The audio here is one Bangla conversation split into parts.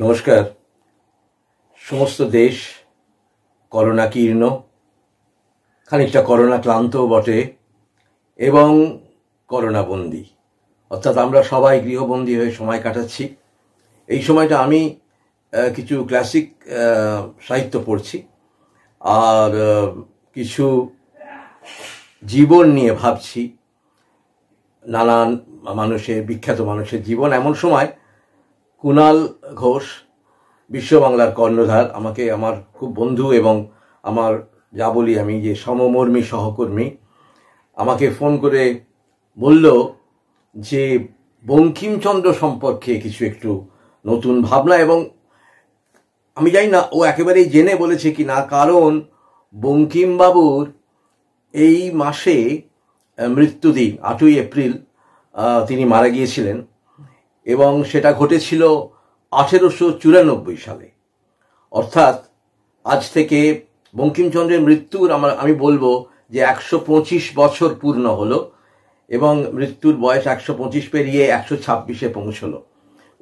নমস্কার সমস্ত দেশ করোনাকীর্ণ খানিকটা করোনা ক্লান্ত বটে এবং বন্দি অর্থাৎ আমরা সবাই গৃহবন্দী হয়ে সময় কাটাচ্ছি এই সময়টা আমি কিছু ক্লাসিক সাহিত্য পড়ছি আর কিছু জীবন নিয়ে ভাবছি নানান মানুষের বিখ্যাত মানুষের জীবন এমন সময় কুনাল ঘোষ বিশ্ব বাংলার কর্ণধার আমাকে আমার খুব বন্ধু এবং আমার যা বলি আমি যে সমমর্মী সহকর্মী আমাকে ফোন করে বলল যে বঙ্কিমচন্দ্র সম্পর্কে কিছু একটু নতুন ভাবনা এবং আমি জানি না ও একেবারেই জেনে বলেছে কি না কারণ বঙ্কিমবাবুর এই মাসে মৃত্যুদিন আটই এপ্রিল তিনি মারা গিয়েছিলেন এবং সেটা ঘটেছিল আঠেরোশো চুরানব্বই সালে অর্থাৎ আজ থেকে বঙ্কিমচন্দ্রের মৃত্যুর আমার আমি বলবো যে একশো পঁচিশ বছর পূর্ণ হলো এবং মৃত্যুর বয়স একশো পঁচিশ পেরিয়ে একশো ছাব্বিশে পৌঁছলো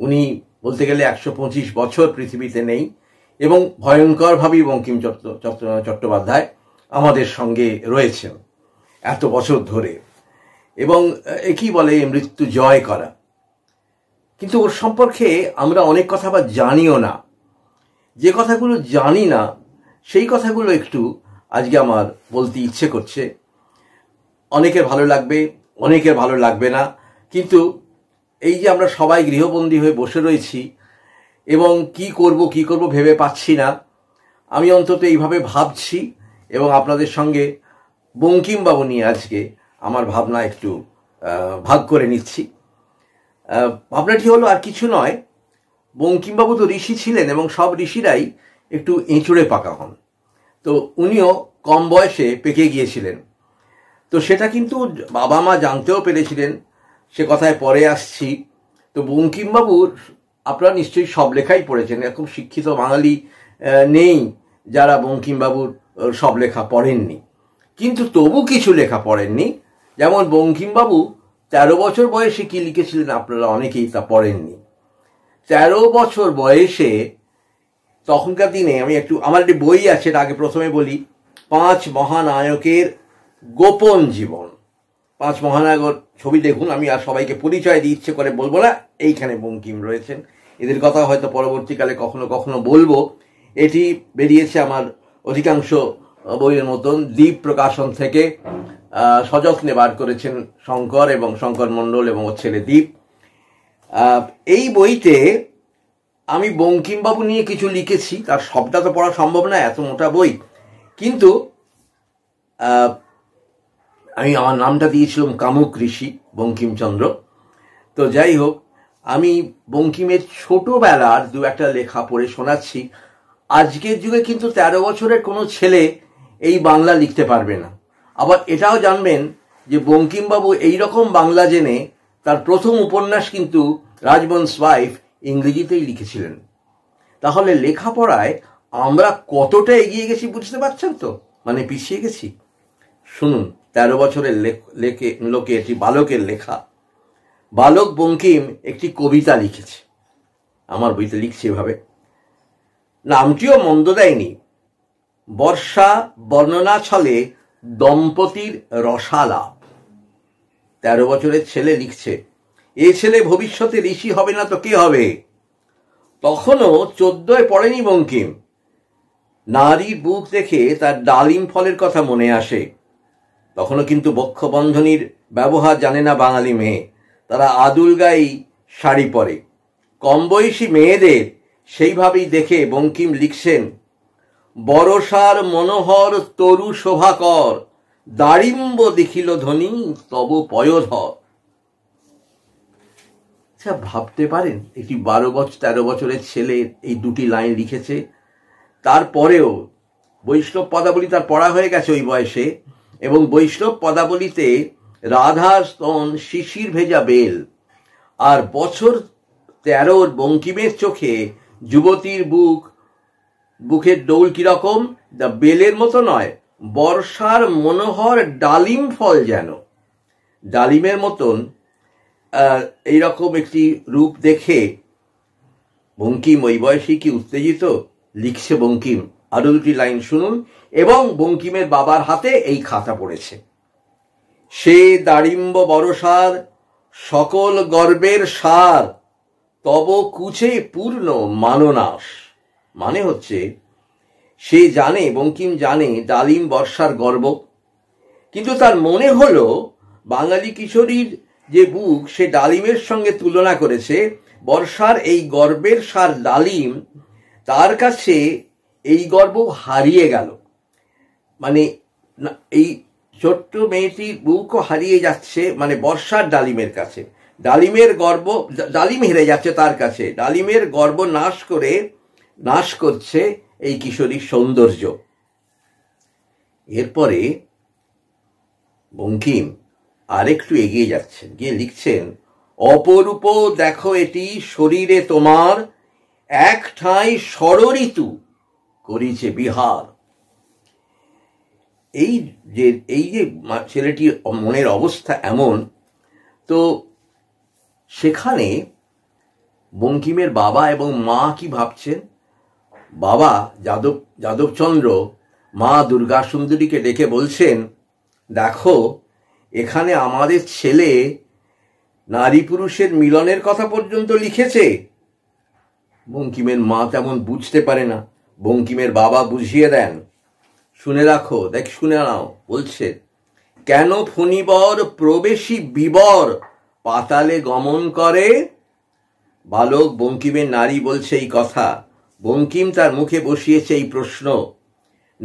উনি বলতে গেলে একশো পঁচিশ বছর পৃথিবীতে নেই এবং ভয়ঙ্করভাবেই বঙ্কিম চট্টোপাধ্যায় আমাদের সঙ্গে রয়েছেন এত বছর ধরে এবং একই বলে মৃত্যু জয় করা কিন্তু ওর সম্পর্কে আমরা অনেক কথা বা জানিও না যে কথাগুলো জানি না সেই কথাগুলো একটু আজকে আমার বলতে ইচ্ছে করছে অনেকের ভালো লাগবে অনেকের ভালো লাগবে না কিন্তু এই যে আমরা সবাই গৃহবন্দী হয়ে বসে রয়েছি এবং কি করব কি করব ভেবে পাচ্ছি না আমি অন্তত এইভাবে ভাবছি এবং আপনাদের সঙ্গে বঙ্কিমবাবু নিয়ে আজকে আমার ভাবনা একটু ভাগ করে নিচ্ছি ভাবনাটি হলো আর কিছু নয় বঙ্কিমবাবু তো ঋষি ছিলেন এবং সব ঋষিরাই একটু এঁচুড়ে পাকা হন তো উনিও কম বয়সে পেকে গিয়েছিলেন তো সেটা কিন্তু বাবা মা জানতেও পেরেছিলেন সে কথায় পরে আসছি তো বঙ্কিমবাবুর আপনারা নিশ্চয়ই সব লেখাই পড়েছেন এরকম শিক্ষিত বাঙালি নেই যারা বঙ্কিমবাবুর সব লেখা পড়েননি কিন্তু তবু কিছু লেখা পড়েননি যেমন বঙ্কিমবাবু তেরো বছর বয়সে কি লিখেছিলেন আপনারা অনেকেই তা পড়েননি তেরো বছর বয়সে তখনকার দিনে আমি একটু আমার একটি বই আছে এটা আগে প্রথমে বলি পাঁচ মহানায়কের গোপন জীবন পাঁচ মহানায়কর ছবি দেখুন আমি আর সবাইকে পরিচয় দিয়ে ইচ্ছে করে বলবো না এইখানে বঙ্কিম রয়েছেন এদের কথা হয়তো পরবর্তীকালে কখনো কখনো বলবো এটি বেরিয়েছে আমার অধিকাংশ বইয়ের মতন দ্বীপ প্রকাশন থেকে সযত্নে বার করেছেন শঙ্কর এবং শঙ্কর মণ্ডল এবং ওর ছেলে দ্বীপ এই বইতে আমি বঙ্কিমবাবু নিয়ে কিছু লিখেছি তার সবটা তো পড়া সম্ভব না এত মোটা বই কিন্তু আমি আমার নামটা দিয়েছিলাম কামুক ঋষি বঙ্কিমচন্দ্র তো যাই হোক আমি বঙ্কিমের ছোটোবেলার দু একটা লেখা পড়ে শোনাচ্ছি আজকের যুগে কিন্তু তেরো বছরের কোনো ছেলে এই বাংলা লিখতে পারবে না আবার এটাও জানবেন যে বঙ্কিমবাবু এই রকম বাংলা জেনে তার প্রথম উপন্যাস কিন্তু রাজবংশ ওয়াইফ ইংরেজিতেই লিখেছিলেন তাহলে লেখাপড়ায় আমরা কতটা এগিয়ে গেছি বুঝতে পারছেন তো মানে পিছিয়ে গেছি শুনুন তেরো বছরের লেখে লোকে একটি বালকের লেখা বালক বঙ্কিম একটি কবিতা লিখেছে আমার বইতে লিখছে এভাবে নামটিও মন্দ দেয়নি বর্ষা বর্ণনা ছলে দম্পতির রসালাপ তেরো বছরের ছেলে লিখছে এ ছেলে ভবিষ্যতে ঋষি হবে না তো কে হবে তখনও চোদ্দয় পড়েনি বঙ্কিম নারীর বুক দেখে তার ডালিম ফলের কথা মনে আসে তখনও কিন্তু বক্ষবন্ধনীর ব্যবহার জানে না বাঙালি মেয়ে তারা আদুল গাই শাড়ি পরে কম বয়সী মেয়েদের সেইভাবেই দেখে বঙ্কিম লিখছেন বরসার মনোহর তরু শোভাকর দাড়িম্ব দেখিল ধনী তব পয়ধর আচ্ছা, ভাবতে পারেন একটি বারো বছর তেরো বছরের ছেলে এই দুটি লাইন লিখেছে তারপরেও বৈষ্ণব পদাবলী তার পড়া হয়ে গেছে ওই বয়সে এবং বৈষ্ণব পদাবলীতে রাধা স্তন শিশির ভেজা বেল আর বছর তেরোর বঙ্কিমের চোখে যুবতীর বুক বুকের ডৌল কিরকম দা বেলের মতো নয় বর্ষার মনোহর ডালিম ফল যেন ডালিমের মতন এইরকম একটি রূপ দেখে বঙ্কিম ওই বয়সে কি উত্তেজিত লিখছে বঙ্কিম আরো দুটি লাইন শুনুন এবং বঙ্কিমের বাবার হাতে এই খাতা পড়েছে সে দাড়িম্ব বরসার সকল গর্বের সার তব কুচে পূর্ণ মাননাশ মানে হচ্ছে সে জানে বঙ্কিম জানে ডালিম বর্ষার গর্ব কিন্তু তার মনে হলো বাঙালি কিশোরীর যে বুক সে ডালিমের সঙ্গে তুলনা করেছে বর্ষার এই গর্বের সার ডালিম তার কাছে এই গর্ব হারিয়ে গেল মানে এই ছোট্ট মেয়েটির বুকও হারিয়ে যাচ্ছে মানে বর্ষার ডালিমের কাছে ডালিমের গর্ব ডালিম হেরে যাচ্ছে তার কাছে ডালিমের গর্ব নাশ করে নাশ করছে এই কিশোরীর সৌন্দর্য এরপরে বঙ্কিম আরেকটু এগিয়ে যাচ্ছেন গিয়ে লিখছেন অপরূপ দেখো এটি শরীরে তোমার এক ঠাঁই ষড়ঋতু করিছে বিহার এই যে এই যে ছেলেটির মনের অবস্থা এমন তো সেখানে বঙ্কিমের বাবা এবং মা কি ভাবছেন বাবা যাদব যাদবচন্দ্র মা দুর্গা সুন্দরীকে ডেকে বলছেন দেখো এখানে আমাদের ছেলে নারী পুরুষের মিলনের কথা পর্যন্ত লিখেছে বঙ্কিমের মা তেমন বুঝতে পারে না বঙ্কিমের বাবা বুঝিয়ে দেন শুনে রাখো দেখ শুনে নাও বলছে কেন ফণিবর প্রবেশী বিবর পাতালে গমন করে বালক বঙ্কিমের নারী বলছে এই কথা বঙ্কিম তার মুখে বসিয়েছে এই প্রশ্ন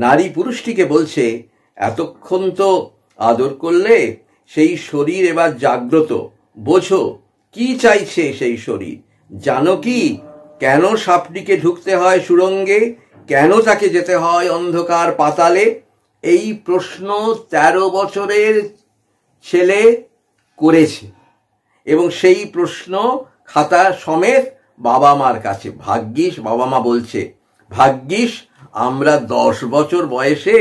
নারী পুরুষটিকে বলছে এতক্ষণ তো আদর করলে সেই শরীর এবার জাগ্রত বোঝো কি চাইছে সেই শরীর জানো কি কেন সাপটিকে ঢুকতে হয় সুরঙ্গে কেন তাকে যেতে হয় অন্ধকার পাতালে এই প্রশ্ন ১৩ বছরের ছেলে করেছে এবং সেই প্রশ্ন খাতা সমেত বাবা মার কাছে ভাগ্যিস বাবা মা বলছে ভাগ্যিস আমরা দশ বছর বয়সে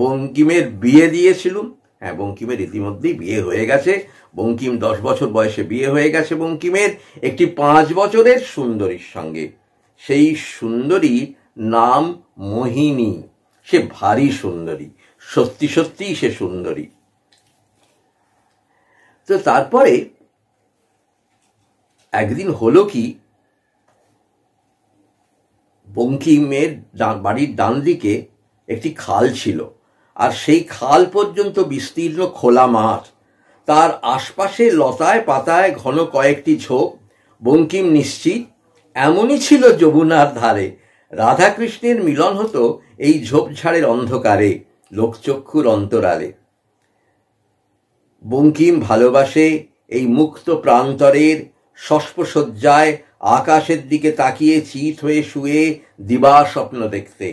বঙ্কিমের বিয়ে দিয়েছিলুম হ্যাঁ বঙ্কিমের ইতিমধ্যেই বিয়ে হয়ে গেছে বঙ্কিম দশ বছর বয়সে বিয়ে হয়ে গেছে বঙ্কিমের একটি পাঁচ বছরের সুন্দরীর সঙ্গে সেই সুন্দরী নাম মোহিনী সে ভারী সুন্দরী সত্যি সত্যিই সে সুন্দরী তো তারপরে একদিন হলো কি বঙ্কিমের বাড়ির ডান দিকে একটি খাল ছিল আর সেই খাল পর্যন্ত বিস্তীর্ণ খোলা মাঠ তার আশপাশে লতায় পাতায় ঘন কয়েকটি ঝোপ বঙ্কিম নিশ্চিত এমনই ছিল যমুনার ধারে রাধাকৃষ্ণের মিলন হতো এই ঝোপঝাড়ের অন্ধকারে লোকচক্ষুর অন্তরালে বঙ্কিম ভালোবাসে এই মুক্ত প্রান্তরের শস্পসজ্জায় আকাশের দিকে তাকিয়ে চিত হয়ে শুয়ে দিবা স্বপ্ন দেখতে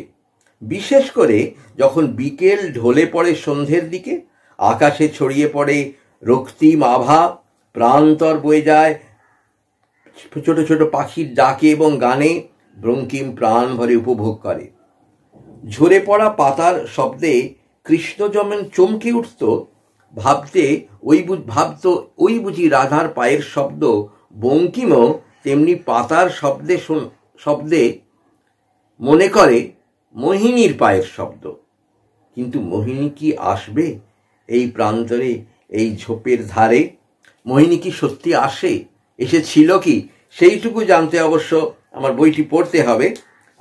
বিশেষ করে যখন বিকেল ঢলে পড়ে সন্ধ্যের দিকে আকাশে ছড়িয়ে পড়ে রক্তিম আভা প্রান্তর বয়ে যায় ছোট ছোট পাখির ডাকে এবং গানে ব্রঙ্কিম প্রাণ ভরে উপভোগ করে ঝরে পড়া পাতার শব্দে কৃষ্ণ যেমন চমকে উঠত ভাবতে ওই ভাবত ওই বুঝি রাধার পায়ের শব্দ বঙ্কিমও তেমনি পাতার শব্দে শব্দে মনে করে মোহিনীর পায়ের শব্দ কিন্তু মোহিনী কি আসবে এই প্রান্তরে এই ঝোপের ধারে মোহিনী কি সত্যি আসে এসেছিল কি সেইটুকু জানতে অবশ্য আমার বইটি পড়তে হবে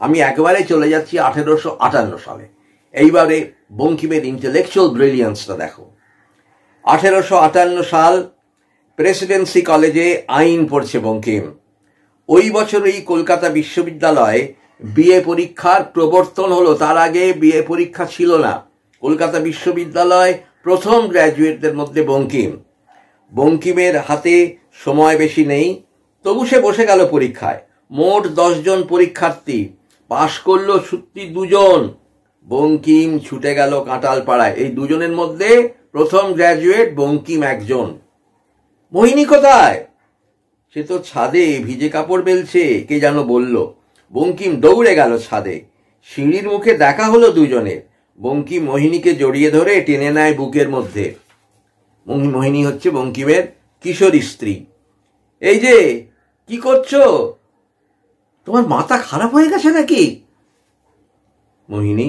আমি একবারে চলে যাচ্ছি আঠেরোশো আটান্ন সালে এইবারে বঙ্কিমের ইন্টেলেকচুয়াল ব্রিলিয়ান্সটা দেখো আঠেরোশো আটান্ন সাল প্রেসিডেন্সি কলেজে আইন পড়ছে বঙ্কিম ওই বছরই কলকাতা বিশ্ববিদ্যালয়ে বিএ পরীক্ষার প্রবর্তন হলো তার আগে বিএ পরীক্ষা ছিল না কলকাতা বিশ্ববিদ্যালয় প্রথম গ্র্যাজুয়েটদের মধ্যে বঙ্কিম বঙ্কিমের হাতে সময় বেশি নেই তবু সে বসে গেল পরীক্ষায় মোট দশজন পরীক্ষার্থী পাশ করল সত্যি দুজন বঙ্কিম ছুটে গেল কাঁটাল পাড়ায় এই দুজনের মধ্যে প্রথম গ্র্যাজুয়েট বঙ্কিম একজন মোহিনী কোথায় সে তো ছাদে ভিজে কাপড় বেলছে কে যেন বলল বঙ্কিম দৌড়ে গেল ছাদে সিঁড়ির মুখে দেখা হলো দুজনের বঙ্কিম মোহিনীকে জড়িয়ে ধরে টেনে নেয় বুকের মধ্যে মোহিনী হচ্ছে বঙ্কিমের কিশোর স্ত্রী এই যে কি করছো তোমার মাথা খারাপ হয়ে গেছে নাকি মোহিনী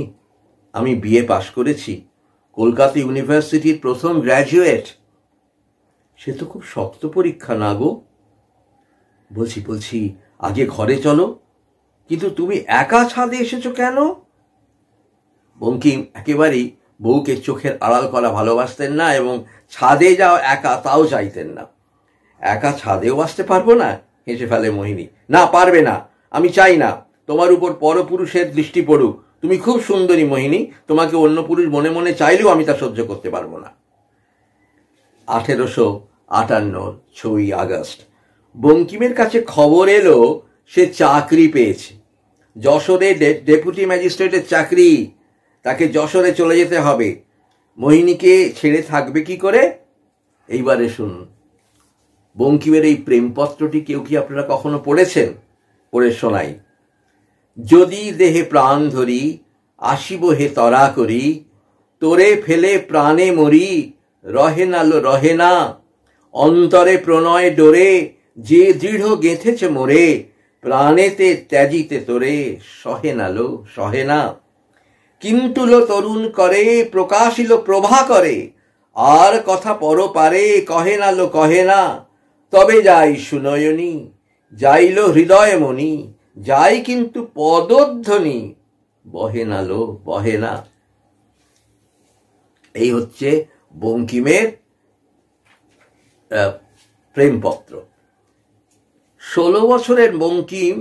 আমি বিএ পাশ করেছি কলকাতা ইউনিভার্সিটির প্রথম গ্র্যাজুয়েট সে তো খুব শক্ত পরীক্ষা না গো বলছি বলছি আগে ঘরে চলো কিন্তু তুমি একা ছাদে এসেছো কেন বঙ্কিম একেবারেই বউকে চোখের আড়াল করা ভালোবাসতেন না এবং ছাদে যাও একা তাও চাইতেন না একা ছাদেও আসতে পারবো না হেসে ফেলে মোহিনী না পারবে না আমি চাই না তোমার উপর পরপুরুষের দৃষ্টি পড়ুক তুমি খুব সুন্দরী মোহিনী তোমাকে অন্য পুরুষ মনে মনে চাইলেও আমি তা সহ্য করতে পারবো না আঠেরোশো আটান্ন ছয়ই আগস্ট বঙ্কিমের কাছে খবর এলো সে চাকরি পেয়েছে যশোরে ডেপুটি ম্যাজিস্ট্রেটের চাকরি তাকে যশোরে চলে যেতে হবে মোহিনীকে ছেড়ে থাকবে কি করে এইবারে শুনুন বঙ্কিমের এই প্রেমপত্রটি কেউ কি আপনারা কখনো পড়েছেন পড়ে শোনাই যদি দেহে প্রাণ ধরি আসিব হে তরা করি তোরে ফেলে প্রাণে মরি রহে না লো রহে না অন্তরে প্রণয় ডোরে যে দৃঢ় গেঁথেছে মোরে প্রাণেতে ত্যাজিতে তোরে সহে না লো সহে না কিন্তুল তরুণ করে প্রকাশিল প্রভা করে আর কথা পর পারে কহে না লো কহে না তবে যাই সুনয়নি যাইল হৃদয় মনি যাই কিন্তু পদধ্বনি বহে না লো বহে না এই হচ্ছে বঙ্কিমের প্রেমপত্র ষোলো বছরের বঙ্কিম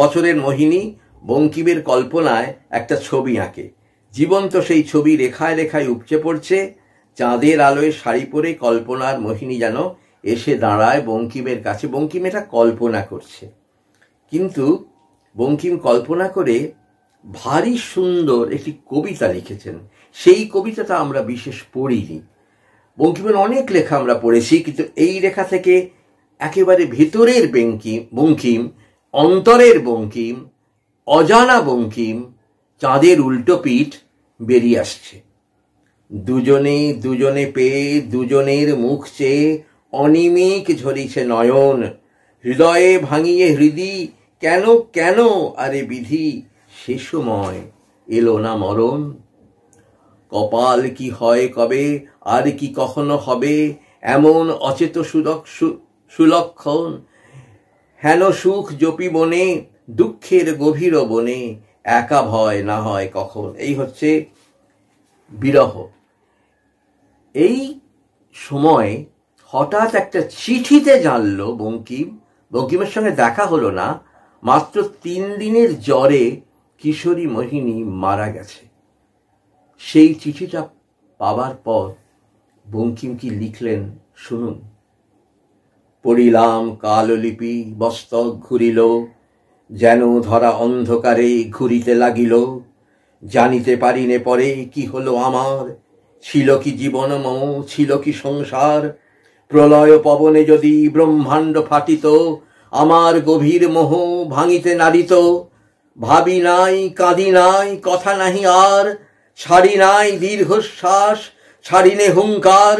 বছরের মোহিনী বঙ্কিমের কল্পনায় একটা ছবি আঁকে জীবন্ত সেই ছবি রেখায় রেখায় উপচে পড়ছে চাঁদের আলোয় শাড়ি পরে কল্পনার মোহিনী যেন এসে দাঁড়ায় বঙ্কিমের কাছে বঙ্কিম এটা কল্পনা করছে কিন্তু বঙ্কিম কল্পনা করে ভারী সুন্দর একটি কবিতা লিখেছেন সেই কবিতাটা আমরা বিশেষ পড়িনি বঙ্কিমের অনেক লেখা আমরা পড়েছি কিন্তু এই রেখা থেকে একেবারে ভিতরের বেঙ্কিম বঙ্কিম অন্তরের বঙ্কিম অজানা বঙ্কিম চাঁদের উল্টো পিঠ বেরিয়ে আসছে দুজনে দুজনে পেয়ে দুজনের মুখ চেয়ে অনিমিক ঝরিছে নয়ন হৃদয়ে ভাঙিয়ে হৃদি কেন কেন আরে বিধি সে সময় এলো না মরণ কপাল কি হয় কবে আর কি কখনো হবে এমন অচেত সুদক্ষ সুলক্ষণ হেন সুখ জপি বনে দুঃখের গভীর বনে একা ভয় না হয় কখন এই হচ্ছে বিরহ এই সময় হঠাৎ একটা চিঠিতে জানল বঙ্কিম বঙ্কিমের সঙ্গে দেখা হলো না মাত্র তিন দিনের জ্বরে কিশোরী মোহিনী মারা গেছে সেই চিঠিটা পাবার পর বঙ্কিম কি লিখলেন শুনুন পড়িলাম কাললিপি মস্তক ঘুরিল যেন ধরা অন্ধকারে ঘুরিতে লাগিল জানিতে পারিনে পরে কি হলো আমার ছিল কি জীবন মম ছিল কি সংসার প্রলয় পবনে যদি ব্রহ্মাণ্ড ফাটিত আমার গভীর মোহ ভাঙিতে নারিত ভাবি নাই কাঁদি নাই কথা নাহি আর ছাড়ি নাই দীর্ঘশ্বাস ছাড়িনে হুঙ্কার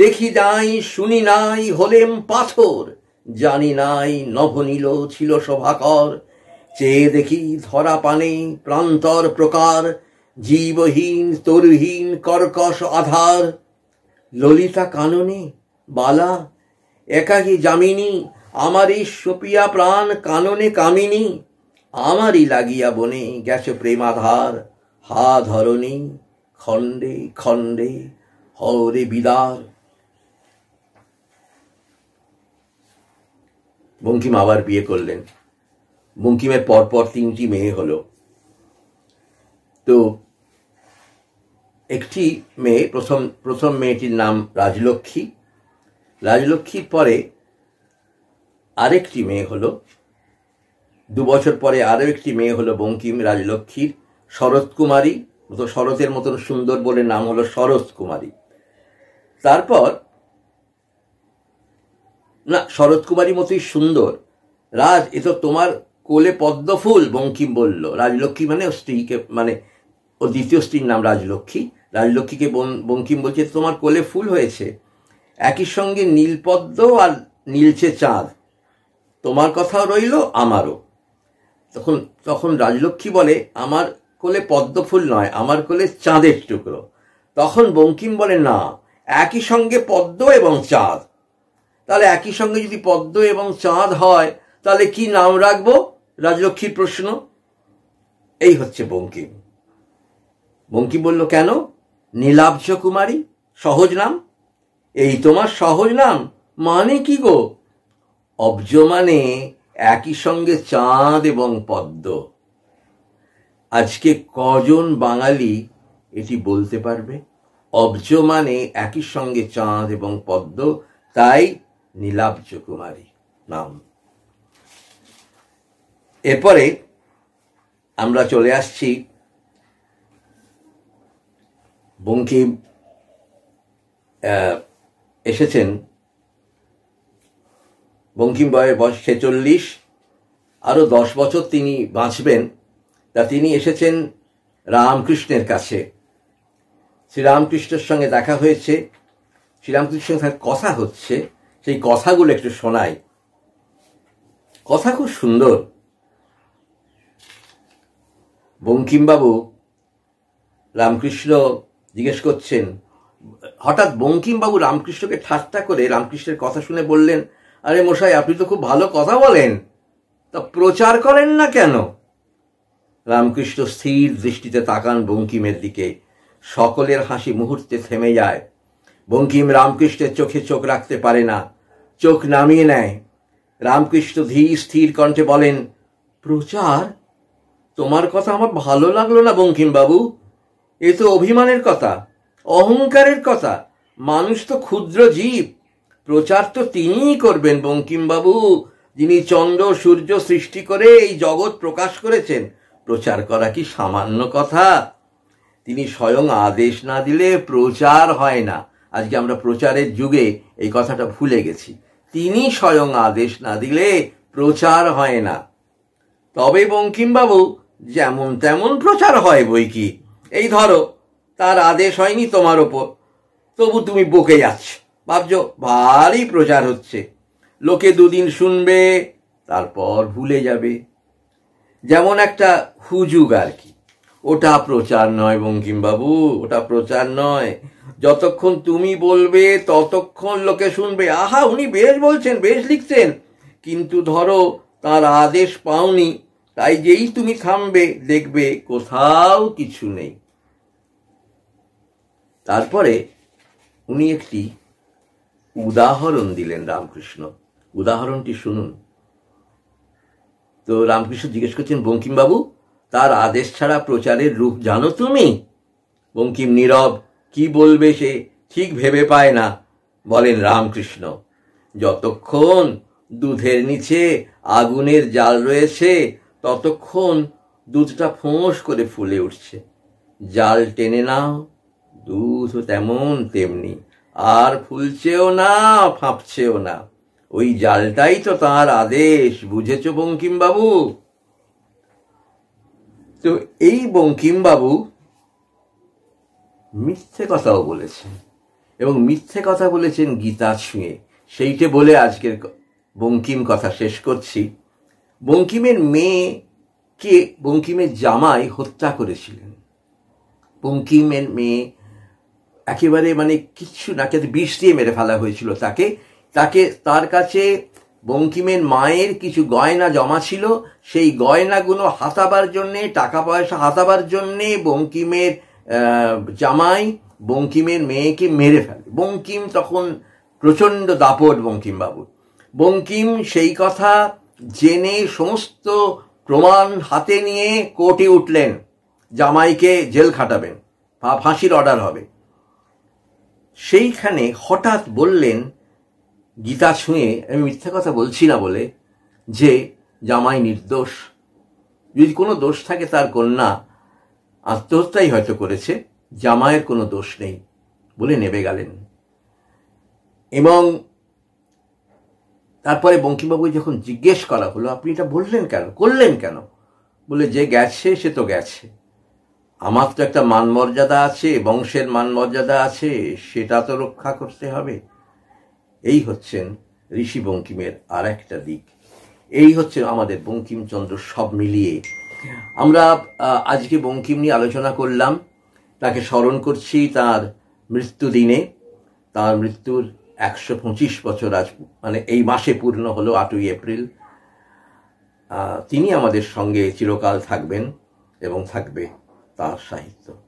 দেখি নাই শুনি নাই হলেম পাথর জানি নাই নভনীল ছিল শোভাকর চেয়ে দেখি ধরা পানে প্রান্তর প্রকার জীবহীন তরুহীন কর্কশ আধার ললিতা কাননে বালা একাকী যামিনী আমারই সপিয়া প্রাণ কাননে কামিনী আমারই লাগিয়া বনে গেছে প্রেমাধার হা ধরণী খণ্ডে খণ্ডে হরে বিদার বঙ্কিম আবার বিয়ে করলেন বঙ্কিমের পরপর তিনটি মেয়ে হল তো একটি মেয়ে প্রথম প্রথম মেয়েটির নাম রাজলক্ষ্মী রাজলক্ষ্মীর পরে আরেকটি মেয়ে হলো দু বছর পরে আরও একটি মেয়ে হলো বঙ্কিম রাজলক্ষ্মীর শরৎ কুমারী শরতের মতন সুন্দর বলে নাম হলো শরৎ কুমারী তারপর না শরৎ কুমারী মতোই সুন্দর রাজ এ তো তোমার কোলে পদ্মফুল বঙ্কিম বলল রাজলক্ষ্মী মানে স্ত্রীকে মানে ও দ্বিতীয় স্ত্রীর নাম রাজলক্ষ্মী রাজলক্ষ্মীকে বঙ্কিম বলছে তোমার কোলে ফুল হয়েছে একই সঙ্গে নীলপদ্ম আর নীলছে চাঁদ তোমার কথাও রইল আমারও তখন তখন রাজলক্ষ্মী বলে আমার কোলে পদ্মফুল নয় আমার কোলে চাঁদের টুকরো তখন বঙ্কিম বলে না একই সঙ্গে পদ্ম এবং চাঁদ তাহলে একই সঙ্গে যদি পদ্ম এবং চাঁদ হয় তাহলে কি নাম রাখবো রাজলক্ষ্মীর প্রশ্ন এই হচ্ছে বঙ্কিম বঙ্কিম বলল কেন নীলাব্জ কুমারী সহজ নাম এই তোমার সহজ নাম মানে কি গো অব্জ মানে একই সঙ্গে চাঁদ এবং পদ্ম আজকে কজন বাঙালি এটি বলতে পারবে অব্জ মানে একই সঙ্গে চাঁদ এবং পদ্ম তাই নীলাব্জ কুমারী নাম এরপরে আমরা চলে আসছি বঙ্কিম এসেছেন বঙ্কিম বয়ের বয়স ছেচল্লিশ আরও দশ বছর তিনি বাঁচবেন তা তিনি এসেছেন রামকৃষ্ণের কাছে শ্রীরামকৃষ্ণের সঙ্গে দেখা হয়েছে শ্রীরামকৃষ্ণের সঙ্গে কথা হচ্ছে সেই কথাগুলো একটু শোনাই কথা খুব সুন্দর বঙ্কিমবাবু রামকৃষ্ণ জিজ্ঞেস করছেন হঠাৎ বঙ্কিমবাবু রামকৃষ্ণকে ঠাট্টা করে রামকৃষ্ণের কথা শুনে বললেন আরে মশাই আপনি তো খুব ভালো কথা বলেন তা প্রচার করেন না কেন রামকৃষ্ণ স্থির দৃষ্টিতে তাকান বঙ্কিমের দিকে সকলের হাসি মুহূর্তে থেমে যায় বঙ্কিম রামকৃষ্ণের চোখে চোখ রাখতে পারে না চোখ নামিয়ে নেয় রামকৃষ্ণ ধীর স্থির কণ্ঠে বলেন প্রচার তোমার কথা আমার ভালো লাগলো না বঙ্কিমবাবু এ তো অভিমানের কথা অহংকারের কথা মানুষ তো ক্ষুদ্র জীব প্রচার তো তিনিই করবেন বঙ্কিমবাবু যিনি চন্দ্র সূর্য সৃষ্টি করে এই জগৎ প্রকাশ করেছেন প্রচার করা কি সামান্য কথা তিনি স্বয়ং আদেশ না দিলে প্রচার হয় না আজকে আমরা প্রচারের যুগে এই কথাটা ভুলে গেছি তিনি স্বয়ং আদেশ না দিলে প্রচার হয় না তবে বঙ্কিমবাবু যেমন তেমন প্রচার হয় বই কি এই ধরো তার আদেশ হয়নি তোমার ওপর তবু তুমি বকে যাচ্ছ ভাবছ ভারী প্রচার হচ্ছে লোকে দুদিন শুনবে তারপর ভুলে যাবে যেমন একটা হুজুগ আর কি ওটা প্রচার নয় বঙ্কিমবাবু ওটা প্রচার নয় যতক্ষণ তুমি বলবে ততক্ষণ লোকে শুনবে আহা উনি বেশ বলছেন বেশ লিখছেন কিন্তু ধরো তার আদেশ পাওনি তাই যেই তুমি থামবে দেখবে কোথাও কিছু নেই তারপরে উনি একটি উদাহরণ দিলেন রামকৃষ্ণ উদাহরণটি শুনুন তো রামকৃষ্ণ জিজ্ঞেস করছেন বঙ্কিমবাবু তার আদেশ ছাড়া প্রচারের রূপ জানো তুমি বঙ্কিম নীরব কি বলবে সে ঠিক ভেবে পায় না বলেন রামকৃষ্ণ যতক্ষণ দুধের নিচে আগুনের জাল রয়েছে ততক্ষণ দুধটা ফোঁস করে ফুলে উঠছে জাল টেনে নাও দুধ তেমন তেমনি আর ফুলছেও না ফাঁপছেও না ওই জালটাই তো তার আদেশ বুঝেছ বঙ্কিমবাবু তো এই বঙ্কিমবাবু মিথ্যে কথাও বলেছেন এবং মিথ্যে কথা বলেছেন গীতা ছুঁয়ে সেইটে বলে আজকের বঙ্কিম কথা শেষ করছি বঙ্কিমের মেয়েকে বঙ্কিমের জামাই হত্যা করেছিলেন বঙ্কিমের মেয়ে একেবারে মানে কিচ্ছু না কে বিষ দিয়ে মেরে ফেলা হয়েছিল তাকে তাকে তার কাছে বঙ্কিমের মায়ের কিছু গয়না জমা ছিল সেই গয়নাগুলো হাতাবার জন্যে টাকা পয়সা হাতাবার জন্যে বঙ্কিমের জামাই বঙ্কিমের মেয়েকে মেরে ফেলে বঙ্কিম তখন প্রচণ্ড দাপট বঙ্কিমবাবু বঙ্কিম সেই কথা জেনে সমস্ত প্রমাণ হাতে নিয়ে কোর্টে উঠলেন জামাইকে জেল খাটাবেন ফাঁসির অর্ডার হবে সেইখানে হঠাৎ বললেন গীতা ছুঁয়ে আমি মিথ্যে কথা বলছি না বলে যে জামাই নির্দোষ যদি কোনো দোষ থাকে তার কন্যা আত্মহত্যাই হয়তো করেছে জামায়ের কোনো দোষ নেই বলে নেবে গেলেন এবং তারপরে বঙ্কিমবাবু যখন জিজ্ঞেস করা হলো আপনি এটা বললেন কেন করলেন কেন বলে যে গেছে সে তো গেছে আমার তো একটা মানমর্যাদা আছে বংশের মানমর্যাদা আছে সেটা তো রক্ষা করতে হবে এই হচ্ছেন ঋষি বঙ্কিমের আর একটা দিক এই হচ্ছে আমাদের বঙ্কিমচন্দ্র সব মিলিয়ে আমরা আজকে বঙ্কিম নিয়ে আলোচনা করলাম তাকে স্মরণ করছি তার মৃত্যুদিনে তার মৃত্যুর একশো পঁচিশ বছর আজ মানে এই মাসে পূর্ণ হলো আটই এপ্রিল তিনি আমাদের সঙ্গে চিরকাল থাকবেন এবং থাকবে তার সাহিত্য